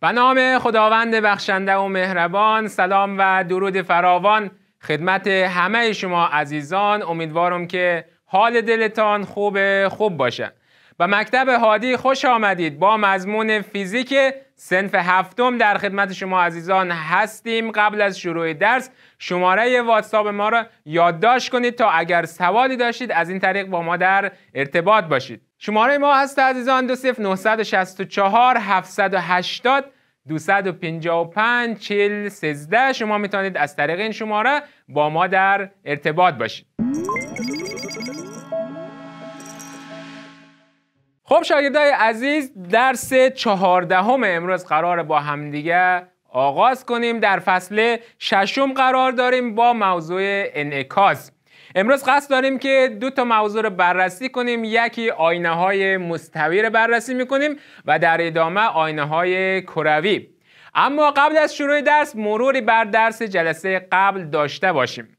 به نام خداوند بخشنده و مهربان سلام و درود فراوان خدمت همه شما عزیزان امیدوارم که حال دلتان خوب خوب باشه به مکتب هادی خوش آمدید با مضمون فیزیک سنف هفتم در خدمت شما عزیزان هستیم قبل از شروع درس شماره واتساپ ما را یادداشت کنید تا اگر سوالی داشتید از این طریق با ما در ارتباط باشید شماره ما هست عزیزان 964 780 255 40 شما میتونید از طریق این شماره با ما در ارتباط باشید خب شاگردای عزیز درس چهاردهم امروز قرار با همدیگه آغاز کنیم در فصل ششم قرار داریم با موضوع انعکاس امروز قصد داریم که دو تا موضوع رو بررسی کنیم یکی آینه های مستوی رو بررسی میکنیم و در ادامه آینه های کروی اما قبل از شروع درس مروری بر درس جلسه قبل داشته باشیم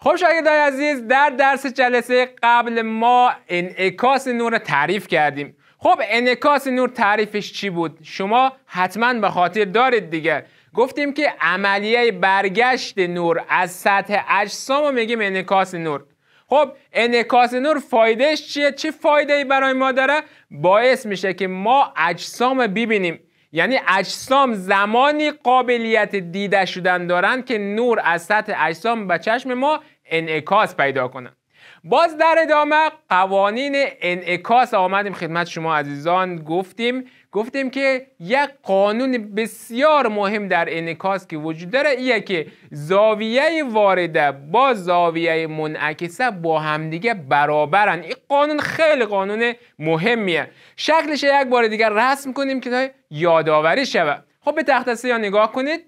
خب شاگردای عزیز در درس جلسه قبل ما انعکاس نور رو تعریف کردیم خب انعکاس نور تعریفش چی بود شما حتما به خاطر دارید دیگه گفتیم که عملیه برگشت نور از سطح اجسام رو میگیم انعکاس نور خب انعکاس نور فایدهش چیه چه چی فایده ای برای ما داره باعث میشه که ما اجسام ببینیم یعنی اجسام زمانی قابلیت دیده شدن دارند که نور از سطح اجسام به چشم ما انعکاس پیدا کنند باز در ادامه قوانین انعکاس آمدیم خدمت شما عزیزان گفتیم گفتیم که یک قانون بسیار مهم در انکاس که وجود داره ایه که زاویه وارده با زاویه منعکسه با همدیگه برابرن این قانون خیلی قانون مهمیه شکلش یک بار دیگر رسم کنیم که یادآوری شوه خب به تخت یا نگاه کنید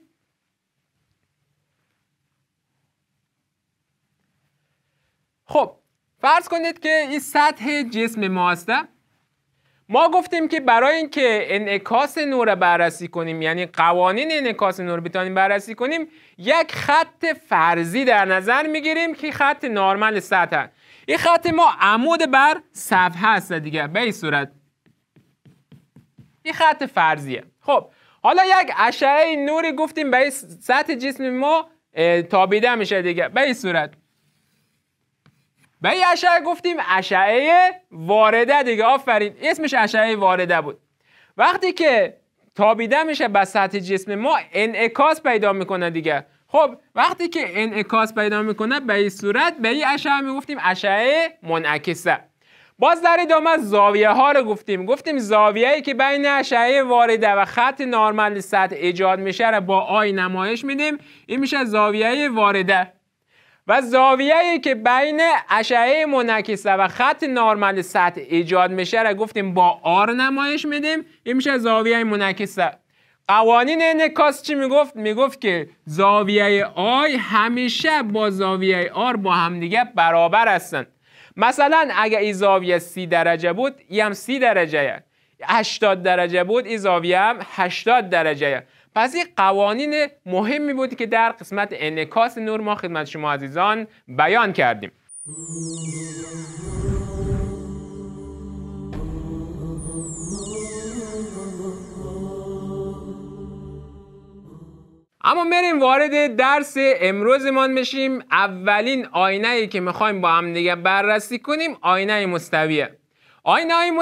خب فرض کنید که این سطح جسم ما ما گفتیم که برای اینکه انعکاس نور رو بررسی کنیم یعنی قوانین انعکاس نور بتونیم بررسی کنیم یک خط فرضی در نظر میگیریم که خط نارمل سطح این خط ما عمود بر صفحه هست دیگه به این صورت این خط فرضیه خب حالا یک اشعه نوری گفتیم به سطح جسم ما تابیده میشه دیگه به این صورت به این اشعه گفتیم اشعه وارده دیگه آفرین اسمش اشعه وارده بود وقتی که تابیده میشه به سطح جسم ما انعکاس پیدا میکنه دیگه خب وقتی که انعکاس پیدا میکنه به این صورت به این اشعه میگفتیم اشعه منعکسه باز در ادامه زاویه ها رو گفتیم گفتیم زاویه که بین اشعه وارده و خط نارمل سطح ایجاد میشه رو با آی نمایش میدیم این میشه زاویه وارده و ای که بین اشعه منعکسه و خط نرمال سطح ایجاد میشه را گفتیم با آر نمایش میدیم این میشه زاویه منعکسه قوانین انعکاس چی میگفت میگفت که زاویه آی همیشه با زاویه آر با همدیگه برابر هستن مثلا اگر این زاویه سی درجه بود این هم سی درجه 80 درجه بود این زاویه هم 80 درجه یک قوانین مهمی بودی که در قسمت انکاس نور ما خدمت شما عزیزان بیان کردیم اما بریم وارد درس امروزمان بشیم اولین آینه ای که میخوایم با هم دیگه بررسی کنیم آینه مستویه آینه های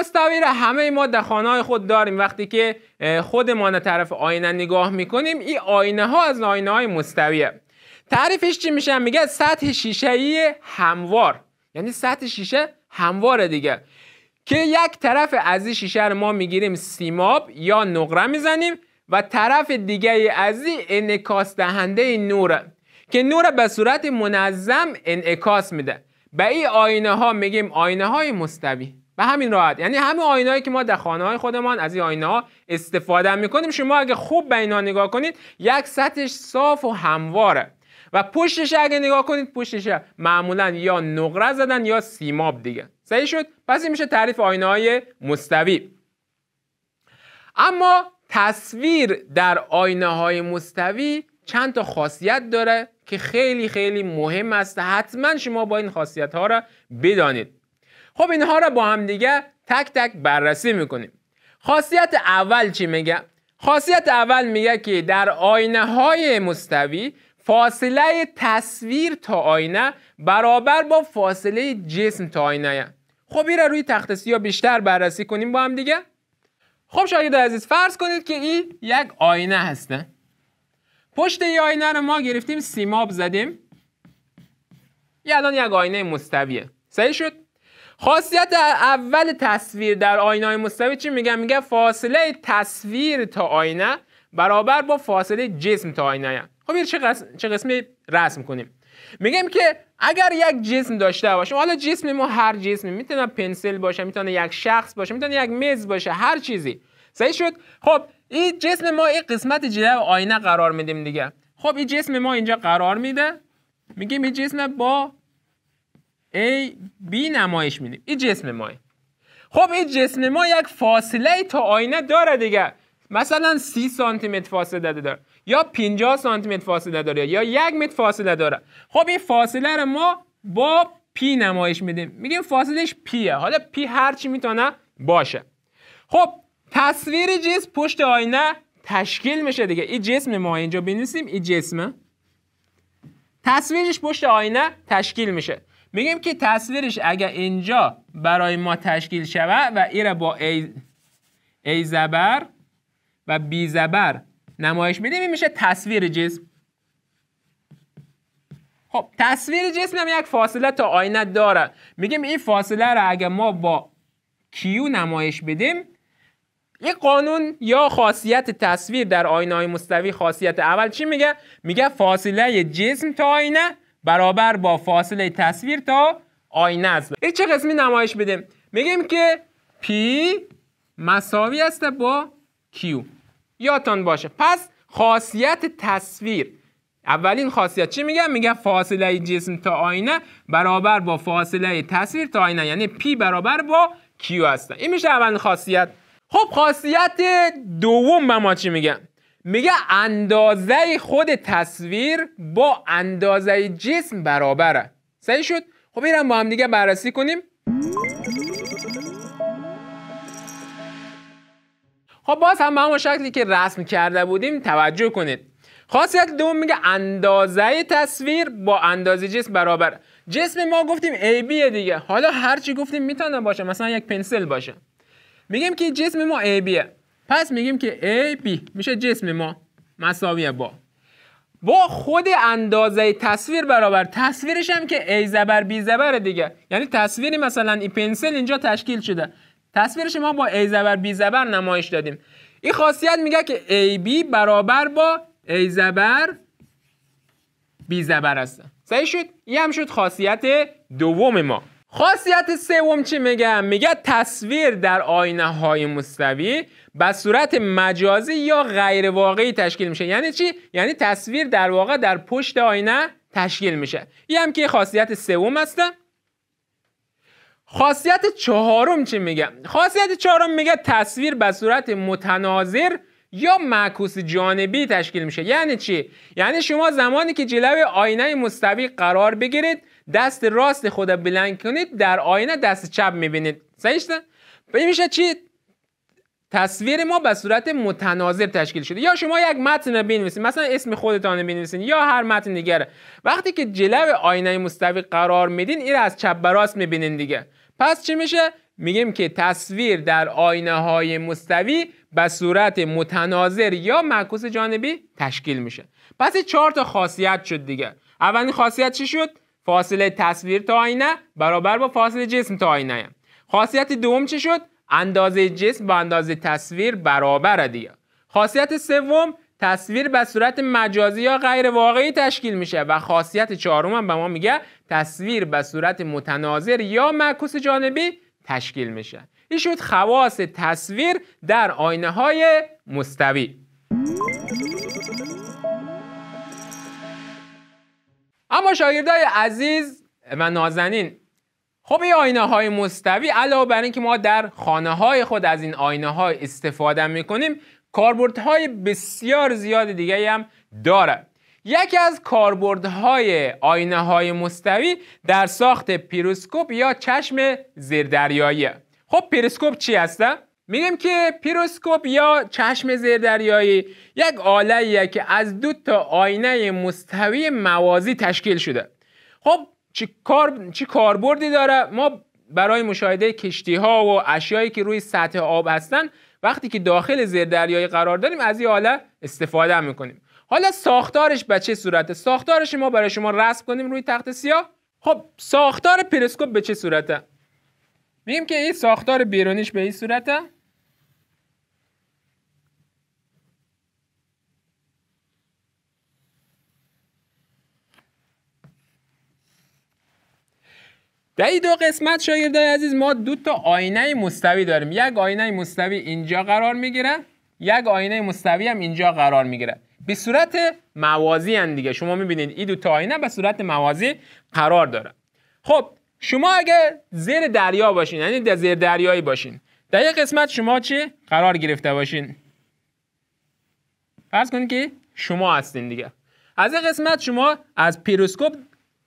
را همه ما در خانه های خود داریم وقتی که خودمان طرف آینه نگاه میکنیم این آینه ها از آینه های مستویه تعریفش چی میشه میگه سطح شیشه ای هموار یعنی سطح شیشه همواره دیگه که یک طرف از این شیشه رو ما میگیریم سیماب یا نقره میزنیم و طرف دیگه از این انعکاس دهنده نوره که نور به صورت منظم انعکاس میده به این آینه ها میگیم آینه های مستوی و همین راحت یعنی همه آینهایی که ما در خانه های خودمان از این آینه ها استفاده میکنیم شما اگه خوب به اینا نگاه کنید یک سطحش صاف و همواره و پشتش اگه نگاه کنید پشتش معمولا یا نقره زدن یا سیماب دیگه صحیح شد پس این میشه تعریف آینه های مستوی اما تصویر در آینه های مستوی چند تا خاصیت داره که خیلی خیلی مهم است حتما شما با این خاصیت ها را بدانید خب اینها رو با هم دیگه تک تک بررسی میکنیم خاصیت اول چی میگه؟ خاصیت اول میگه که در آینه های مستوی فاصله تصویر تا آینه برابر با فاصله جسم تا آینه خب این روی تخت سیاه بیشتر بررسی کنیم با هم دیگه خب شاید عزیز فرض کنید که این یک آینه هسته پشت این آینه رو ما گرفتیم سیماب زدیم یه الان یک آینه مستویه صحیح شد خاصیت اول تصویر در آینه مستوی چی میگم میگه فاصله تصویر تا آینه برابر با فاصله جسم تا آینه خب این چه, قسم، چه قسمی رسم کنیم میگم که اگر یک جسم داشته باشیم حالا جسم ما هر جسمی میتونه پنسل باشه میتونه یک شخص باشه میتونه یک میز باشه هر چیزی صحیح شد خب این جسم ما این قسمت جلو آینه قرار میدیم دیگه خب این جسم ما اینجا قرار میده میگیم این جسم با A B نمایش میدیم این جسم ما. خب این جسم ما یک فاصله تا آینه داره دیگه مثلا 30 سانتی متر فاصله داره یا 50 سانتی متر فاصله داره یا یک متر فاصله داره خب این فاصله رو ما با p نمایش میدیم میگیم فاصلش پیه حالا پی هر چی میتونه باشه خب تصویر جسم پشت آینه تشکیل میشه دیگه این جسم ما اینجا بنویسیم این جسمه تصویرش پشت آینه تشکیل میشه میگیم که تصویرش اگر اینجا برای ما تشکیل شود و این با ای, ای زبر و بی زبر نمایش بدیم این میشه تصویر جسم خب تصویر جسم هم یک فاصله تا آینه داره میگیم این فاصله را اگر ما با کیو نمایش بدیم یه قانون یا خاصیت تصویر در آینه های مستوی خاصیت اول چی میگه؟ میگه فاصله جسم تا آینه برابر با فاصله تصویر تا آینه است این چه قسمی نمایش بده میگیم که پی مساوی است با کیو یادتان باشه پس خاصیت تصویر اولین خاصیت چی میگم میگم فاصله جسم تا آینه برابر با فاصله تصویر تا آینه یعنی پی برابر با کیو هستن این میشه اولین خاصیت خب خاصیت دوم به ما چی میگم؟ میگه اندازه خود تصویر با اندازه جسم برابره صحیح شد خب این با هم دیگه بررسی کنیم خب باز هم به همون شکلی که رسم کرده بودیم توجه کنید خاصیت دوم میگه اندازه تصویر با اندازه جسم برابر جسم ما گفتیم AB دیگه حالا هرچی گفتیم میتونه باشه مثلا یک پنسل باشه میگیم که جسم ما AB پس میگیم که AB میشه جسم ما مساوی با با خود اندازه تصویر برابر تصویرش هم که A زبر B زبر دیگه یعنی تصویری مثلا این پنسل اینجا تشکیل شده تصویرش ما با A زبر B زبر نمایش دادیم این خاصیت میگه که AB برابر با A زبر B زبر است صحیح شد؟ این هم شد خاصیت دوم ما خاصیت سوم چی میگم میگه تصویر در آینه های مستوی به صورت مجازی یا غیر واقعی تشکیل میشه یعنی چی یعنی تصویر در واقع در پشت آینه تشکیل میشه این هم که خاصیت سوم هسته خاصیت چهارم چی میگه خاصیت چهارم میگه تصویر به صورت متناظر یا معکوس جانبی تشکیل میشه یعنی چی یعنی شما زمانی که جلوی آینه مستوی قرار بگیرید دست راست خود بلند کنید در آینه دست چپ میبینید صحیح شده میشه چی تصویر ما به صورت متناظر تشکیل شده یا شما یک متن بنویسید مثلا اسم خودتان بنویسید یا هر متن دیگر وقتی که جلو آینه مستوی قرار میدین این از چپ به راست میبینین دیگه پس چی میشه میگیم که تصویر در آینه های مستوی به صورت متناظر یا معکوس جانبی تشکیل میشه پس چهار تا خاصیت شد دیگه اولین خاصیت چی شد فاصله تصویر تا آینه برابر با فاصله جسم تا آینه خاصیت دوم چه شد اندازه جسم با اندازه تصویر برابر دیگه خاصیت سوم تصویر به صورت مجازی یا غیر واقعی تشکیل میشه و خاصیت چهارم هم به ما میگه تصویر به صورت متناظر یا معکوس جانبی تشکیل میشه این شد خواص تصویر در آینه های مستوی اما شاگردای عزیز و نازنین خب این آینه های مستوی علاوه بر اینکه ما در خانه های خود از این آینه ها استفاده میکنیم های بسیار زیاد دیگه هم داره یکی از های آینه های مستوی در ساخت پیروسکوپ یا چشم زیردریایی خب پیروسکوپ چی هسته؟ میگیم که پیروسکوپ یا چشم زیردریایی یک آلهیه که از دو تا آینه مستوی موازی تشکیل شده خب چی, کار... کاربردی داره ما برای مشاهده کشتی ها و اشیایی که روی سطح آب هستن وقتی که داخل زیردریایی قرار داریم از این آله استفاده میکنیم حالا ساختارش به چه صورته ساختارش ما برای شما رسم کنیم روی تخت سیاه خب ساختار پیروسکوپ به چه صورته میگیم که این ساختار بیرونیش به این صورته در این دو قسمت شاگردای عزیز ما دو تا آینه مستوی داریم یک آینه مستوی اینجا قرار میگیره یک آینه مستوی هم اینجا قرار میگیره به صورت موازی هم دیگه شما میبینید این دو تا آینه به صورت موازی قرار داره خب شما اگه زیر دریا باشین یعنی در زیر دریایی باشین در یک قسمت شما چی قرار گرفته باشین فرض کنید که شما هستین دیگه از این قسمت شما از پیروسکوپ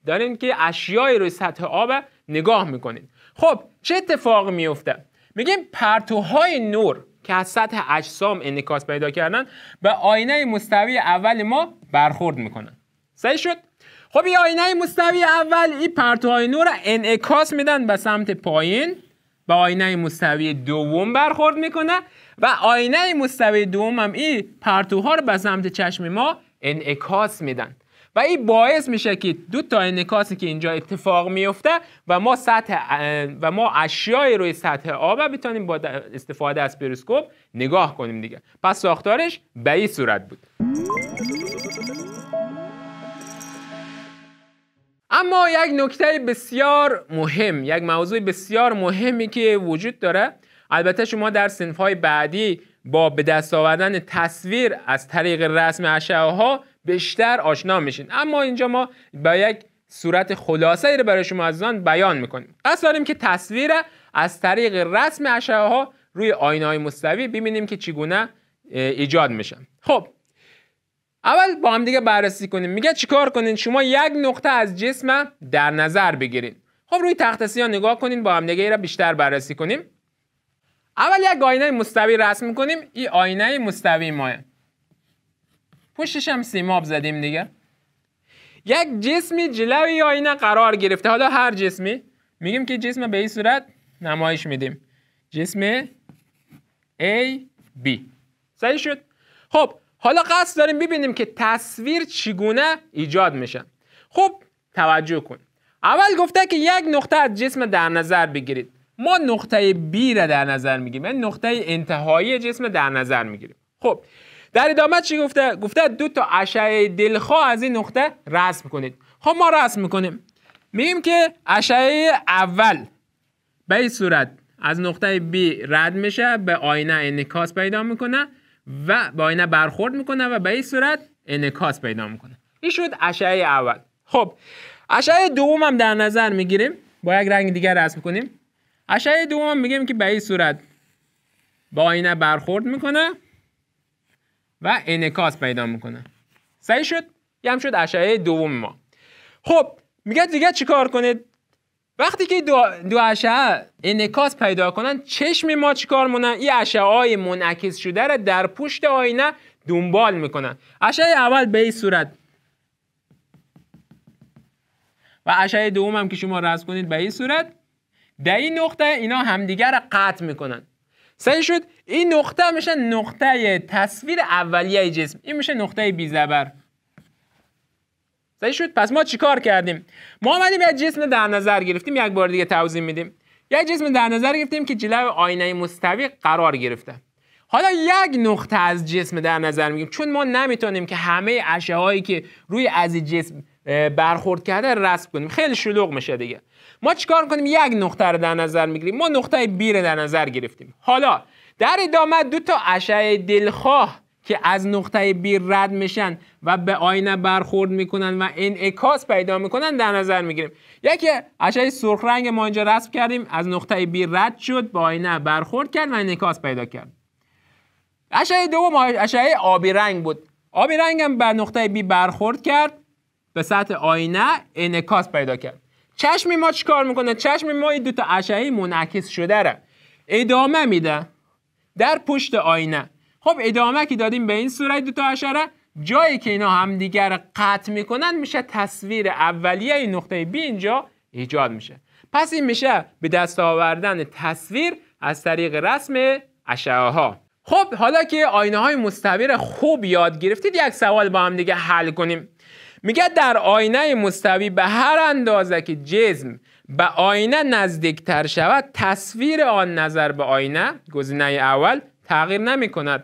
دارین که اشیای روی سطح آب نگاه میکنید. خب چه اتفاق میفته میگیم پرتوهای نور که از سطح اجسام انعکاس پیدا کردن به آینه مستوی اول ما برخورد میکنن صحیح شد خب این آینه مستوی اول این پرتوهای نور را انعکاس میدن به سمت پایین به آینه مستوی دوم برخورد میکنه و آینه مستوی دوم هم این پرتوها رو به سمت چشم ما انعکاس میدن و این باعث میشه که دو تا انکاسی که اینجا اتفاق میفته و ما سطح و ما اشیای روی سطح آب میتونیم با استفاده از پریسکوپ نگاه کنیم دیگه پس ساختارش به این صورت بود اما یک نکته بسیار مهم یک موضوع بسیار مهمی که وجود داره البته شما در های بعدی با به دست آوردن تصویر از طریق رسم اشعه ها بیشتر آشنا میشین اما اینجا ما با یک صورت خلاصه ای رو برای شما عزیزان بیان میکنیم قصد داریم که تصویر از طریق رسم اشعه ها روی آینه های مستوی ببینیم که چگونه ایجاد میشن خب اول با هم دیگه بررسی کنیم میگه چیکار کنین شما یک نقطه از جسم در نظر بگیرین خب روی تخت سیاه نگاه کنین با هم دیگه را بیشتر بررسی کنیم اول یک آینه مستوی رسم کنیم این آینه مستوی ماه پشتش هم سیماب زدیم دیگه یک جسمی جلوی آینه قرار گرفته حالا هر جسمی میگیم که جسم به این صورت نمایش میدیم جسم A B صحیح شد خب حالا قصد داریم ببینیم که تصویر چگونه ایجاد میشه خب توجه کن اول گفته که یک نقطه از جسم در نظر بگیرید ما نقطه B را در نظر میگیریم یعنی نقطه انتهایی جسم در نظر میگیریم خب در ادامه چی گفته گفته دو تا اشعه دلخواه از این نقطه رسم کنید خب ما رسم میکنیم میگیم که اشعه اول به این صورت از نقطه B رد میشه به آینه انکاس پیدا میکنه و به آینه برخورد میکنه و به این صورت انکاس پیدا میکنه این شد اشعه اول خب اشعه دوم هم در نظر میگیریم با یک رنگ دیگر رسم کنیم اشعه دوم هم میگیم که به این صورت با آینه برخورد میکنه و انکاس پیدا میکنه صحیح شد یه شد اشعه دوم ما خب میگه دیگه چیکار کنید وقتی که دو, دو اشعه انکاس پیدا کنن چشم ما چیکار مونن این اشعه های منعکس شده را در پشت آینه دنبال میکنن اشعه اول به این صورت و اشعه دوم هم که شما رسم کنید به این صورت در این نقطه اینا همدیگر را قطع میکنن سعی شد این نقطه میشه نقطه تصویر اولیه جسم این میشه نقطه بیزبر صحیح شد پس ما چیکار کردیم ما آمدیم یک جسم در نظر گرفتیم یک بار دیگه توضیح میدیم یک جسم در نظر گرفتیم که جلو آینه مستوی قرار گرفته حالا یک نقطه از جسم در نظر میگیم چون ما نمیتونیم که همه اشعه که روی از جسم برخورد کرده رسم کنیم خیلی شلوغ میشه دیگه ما چیکار کنیم یک نقطه رو در نظر میگیریم ما نقطه B رو در نظر گرفتیم حالا در ادامه دو تا اشعه دلخواه که از نقطه B رد میشن و به آینه برخورد میکنن و انعکاس پیدا میکنن در نظر میگیریم یکی اشعه سرخ رنگ ما اینجا رسم کردیم از نقطه B رد شد به آینه برخورد کرد و انعکاس پیدا کرد اشعه دوم اشعه آبی رنگ بود آبی رنگ هم به نقطه B برخورد کرد به سطح آینه انعکاس پیدا کرد چشم ما چکار میکنه چشم ما این دو تا اشعهی منعکس شده را ادامه میده در پشت آینه خب ادامه که دادیم به این صورت دو تا اشاره جایی که اینا همدیگر قطع میکنن میشه تصویر اولیه این نقطه بی اینجا ایجاد میشه پس این میشه به دست آوردن تصویر از طریق رسم اشعه ها خب حالا که آینه های مستویر خوب یاد گرفتید یک سوال با هم دیگه حل کنیم میگه در آینه مستوی به هر اندازه که جسم به آینه نزدیکتر شود تصویر آن نظر به آینه گزینه اول تغییر نمی کند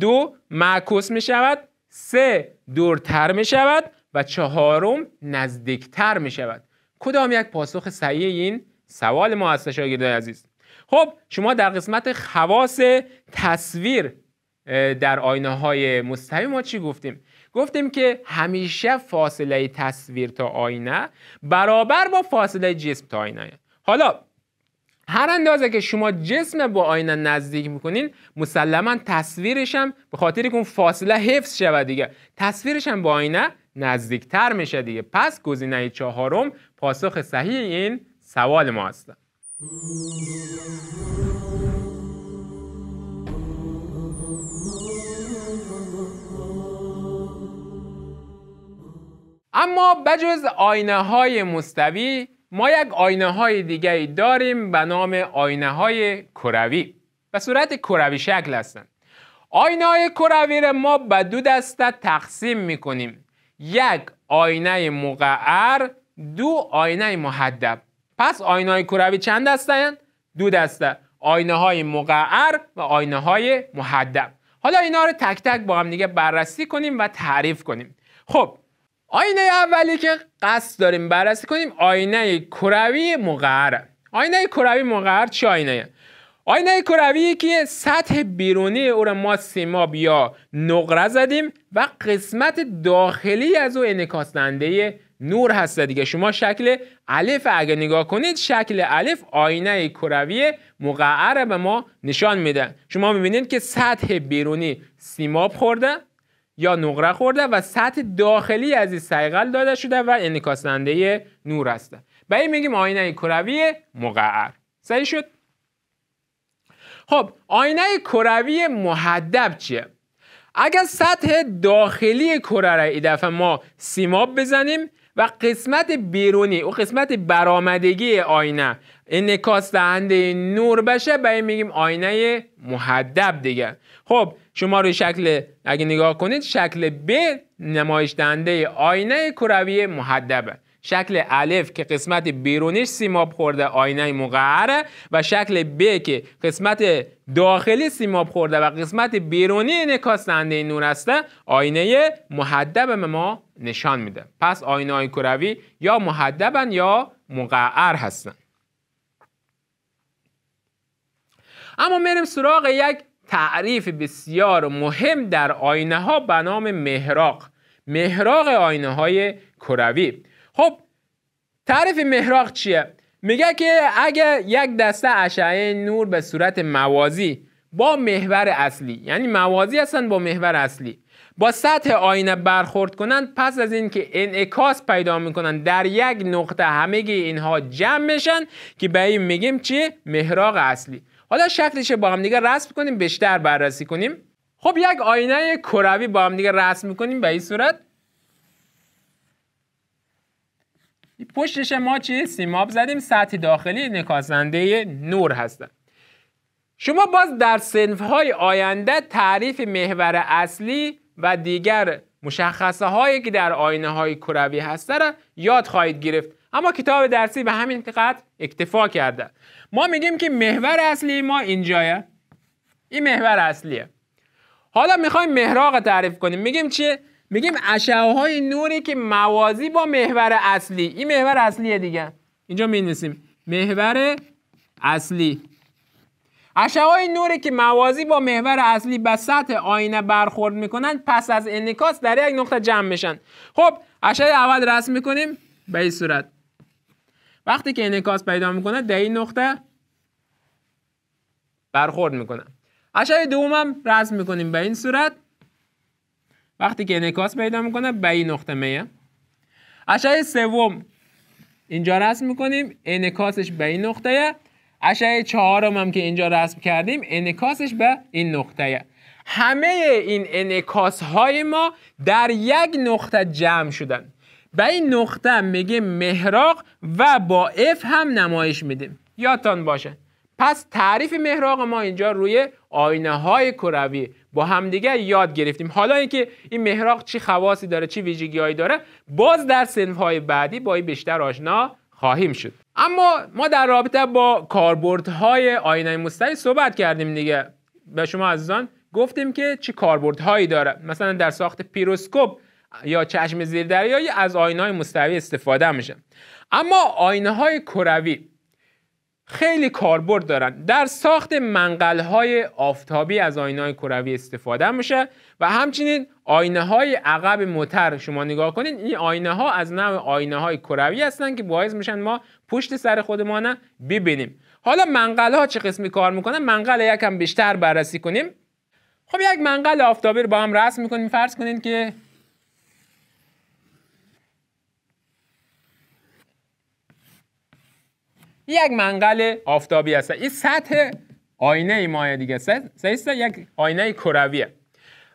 دو معکوس می شود سه دورتر می شود و چهارم نزدیکتر می شود کدام یک پاسخ صحیح این سوال ما هست شاگردان عزیز خب شما در قسمت خواص تصویر در آینه های مستوی ما چی گفتیم گفتیم که همیشه فاصله تصویر تا آینه برابر با فاصله جسم تا آینه حالا هر اندازه که شما جسم با آینه نزدیک میکنین مسلما تصویرش هم به خاطر اون فاصله حفظ شود دیگه تصویرش هم با آینه نزدیکتر میشه دیگه پس گزینه چهارم پاسخ صحیح این سوال ما هست اما بجز آینه های مستوی ما یک آینه های دیگری داریم به نام آینه های کروی به صورت کروی شکل هستند آینه های کروی را ما به دو دسته تقسیم میکنیم یک آینه مقعر دو آینه محدب پس آینه های کروی چند دسته دو دسته آینه های مقعر و آینه های محدب حالا اینا رو تک تک با هم دیگه بررسی کنیم و تعریف کنیم خب آینه اولی که قصد داریم بررسی کنیم آینه کروی مقعر آینه کروی مقعر چه آینه آینه کروی که سطح بیرونی او را ما سیماب یا نقره زدیم و قسمت داخلی از او انکاس نور هست دیگه شما شکل الف اگه نگاه کنید شکل الف آینه کروی مقعر به ما نشان میده شما میبینید که سطح بیرونی سیماب خورده یا نقره خورده و سطح داخلی از این سیقل داده شده و انعکاس نور هسته به این میگیم آینه کروی مقعر صحیح شد خب آینه کروی محدب چیه اگر سطح داخلی کره را ای دفعه ما سیماب بزنیم و قسمت بیرونی او قسمت برآمدگی آینه این دهنده نور بشه به میگیم آینه محدب دیگه خب شما روی شکل اگه نگاه کنید شکل ب نمایش دهنده آینه کروی محدبه شکل الف که قسمت بیرونیش سیماب خورده آینه مقعره و شکل ب که قسمت داخلی سیماب خورده و قسمت بیرونی انعکاس دهنده نور است آینه محدب ما نشان میده پس آینه های کروی یا محدبن یا مقعر هستن اما میریم سراغ یک تعریف بسیار مهم در آینه ها به نام مهراق مهراق آینه های کروی خب تعریف مهراق چیه میگه که اگه یک دسته اشعه نور به صورت موازی با محور اصلی یعنی موازی هستن با محور اصلی با سطح آینه برخورد کنند پس از اینکه انعکاس پیدا میکنن در یک نقطه همگی اینها جمع میشن که به این میگیم چی مهراق اصلی حالا شکلش با هم دیگه رسم کنیم بیشتر بررسی کنیم خب یک آینه کروی با هم دیگه رسم میکنیم به این صورت پشتش ما چی سیماب زدیم سطح داخلی نکاسنده نور هستن شما باز در های آینده تعریف محور اصلی و دیگر مشخصه هایی که در آینه های کروی هستن را یاد خواهید گرفت اما کتاب درسی به همین قدر اکتفا کرده ما میگیم که محور اصلی ما اینجایه این محور اصلیه حالا میخوایم مهراق تعریف کنیم میگیم چیه میگیم اشعه های نوری که موازی با محور اصلی این محور اصلیه دیگه اینجا مینویسیم محور اصلی اشعه های نوری که موازی با محور اصلی به سطح آینه برخورد میکنند پس از انعکاس در یک نقطه جمع میشن خب اشعه اول رسم میکنیم به این صورت وقتی که انکاس پیدا میکنه در این نقطه برخورد میکنه اشعه دومم رسم میکنیم به این صورت وقتی که انعکاس پیدا میکنه به این نقطه میه اشعه سوم اینجا رسم میکنیم انعکاسش به این نقطه اشعه چهارم هم که اینجا رسم کردیم انعکاسش به این نقطه همه این انعکاس های ما در یک نقطه جمع شدن به این نقطه میگه مهراق و با اف هم نمایش میدیم یادتان باشه پس تعریف مهراق ما اینجا روی آینه های کروی با همدیگه یاد گرفتیم حالا اینکه این مهراق چی خواصی داره چی هایی داره باز در سنف های بعدی با این بیشتر آشنا خواهیم شد اما ما در رابطه با های آینه مستقیم صحبت کردیم دیگه به شما عزیزان گفتیم که چه هایی داره مثلا در ساخت پیروسکوپ یا چشم زیردریایی از آینه های مستوی استفاده میشه اما آینه های کروی خیلی کاربرد دارن در ساخت منقل های آفتابی از آینه های کروی استفاده میشه و همچنین آینه های عقب متر شما نگاه کنید این آینه ها از نوع آینه های کروی هستن که باعث میشن ما پشت سر خودمان ببینیم حالا منقل ها چه قسمی کار میکنن منقل یکم بیشتر بررسی کنیم خب یک منقل آفتابی رو با هم رسم میکنیم فرض کنید که یک منقل آفتابی هست این سطح آینه ماه دیگه سیسته یک آینه کرویه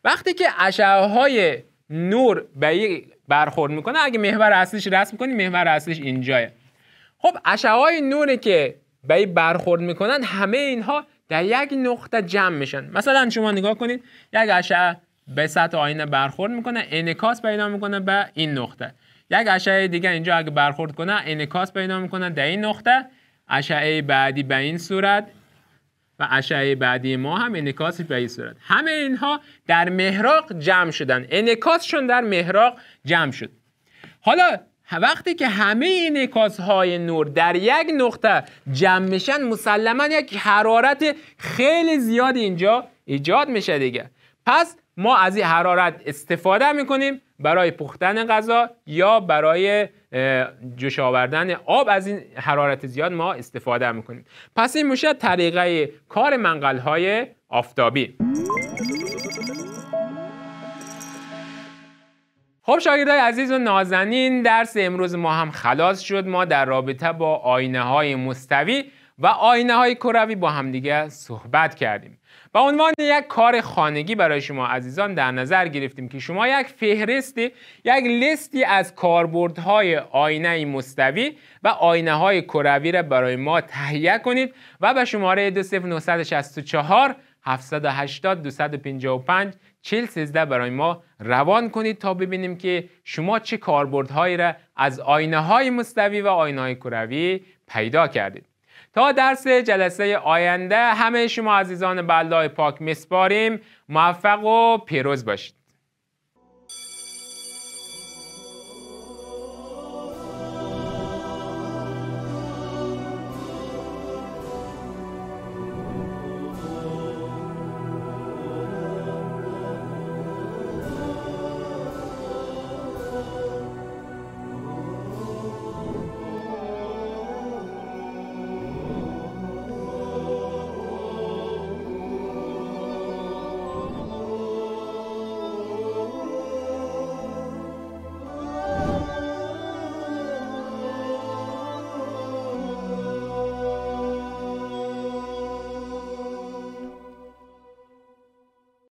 وقتی که اشعه های نور به برخورد میکنه اگه محور اصلیش رسم کنی محور اصلیش اینجاه خب اشعه های نوری که به برخورد میکنن همه اینها در یک نقطه جمع میشن مثلا شما نگاه کنید یک اشعه به سطح آینه برخورد میکنه انکاس پیدا میکنه به این نقطه یک اشعه دیگه اینجا اگه برخورد کنه انکاس پیدا میکنه در این نقطه اشعه بعدی به این صورت و اشعه بعدی ما هم انکاسی به این صورت همه اینها در مهراق جمع شدن انکاسشون در مهراق جمع شد حالا وقتی که همه این های نور در یک نقطه جمع میشن مسلما یک حرارت خیلی زیاد اینجا ایجاد میشه دیگه پس ما از این حرارت استفاده میکنیم برای پختن غذا یا برای جوش آوردن آب از این حرارت زیاد ما استفاده میکنیم پس این میشه طریقه کار منقل های آفتابی خب شاگردای عزیز و نازنین درس امروز ما هم خلاص شد ما در رابطه با آینه های مستوی و آینه های کروی با همدیگه صحبت کردیم به عنوان یک کار خانگی برای شما عزیزان در نظر گرفتیم که شما یک فهرست یک لیستی از کاربردهای آینه مستوی و آینه های کروی را برای ما تهیه کنید و به شماره 2964 780 255 4013 برای ما روان کنید تا ببینیم که شما چه کاربردهایی را از آینه های مستوی و آینه های کروی پیدا کردید تا درس جلسه آینده همه شما عزیزان بلای پاک میسپاریم موفق و پیروز باشید